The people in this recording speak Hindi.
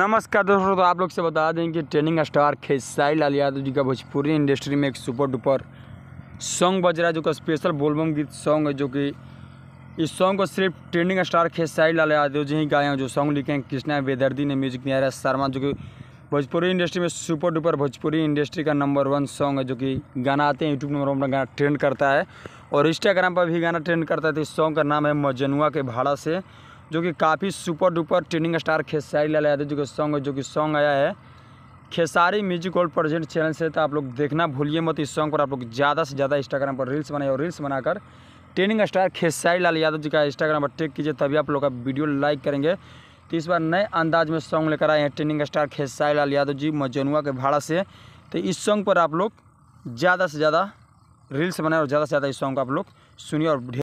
नमस्कार दोस्तों तो आप लोग से बता दें कि ट्रेनिंग स्टार खेसाई लाल यादव जी का भोजपुरी इंडस्ट्री में एक सुपर डुपर सॉन्ग बज रहा है जो कि स्पेशल बोलबम गीत सॉन्ग है जो कि इस सॉन्ग को सिर्फ ट्रेंडिंग स्टार खेसाई लाल यादव जी ही गाए हैं जो सॉन्ग लिखे हैं कृष्णा वेदर्दी ने म्यूजिक दिया है शर्मा जो कि भोजपुरी इंडस्ट्री में सुपर डुपर भोजपुरी इंडस्ट्री का नंबर वन सॉन्ग है जो कि गाना आते हैं यूट्यूब नंबर वन गाना ट्रेंड करता है और इंस्टाग्राम पर भी गाना ट्रेंड करता है तो इस सॉन्ग का नाम है मजनुआ के भाड़ा से जो कि काफ़ी super duper training star Khesari Lal Yadav ji का सॉन्ग है जो कि सॉन्ग आया है Khesari music world present channel से तो आप लोग देखना भूलिए मत इस सॉन्ग पर आप लोग ज़्यादा से ज़्यादा इंस्टाग्राम पर रील्स बनाए और रील्स बनाकर ट्रेनिंग स्टार खेसारी लाल यादव जी का इंस्टाग्राम पर टेक कीजिए तभी आप लोग का वीडियो लाइक करेंगे तो इस बार नए अंदाज में सॉन्ग लेकर आए हैं ट्रेनिंग स्टार खेसारी लाल यादव जी मजनुआ के भाड़ा से तो इस सॉन्ग पर आप लोग ज़्यादा से ज़्यादा रील्स बनाए और ज़्यादा से ज़्यादा इस सॉन्ग को आप लोग सुनिए और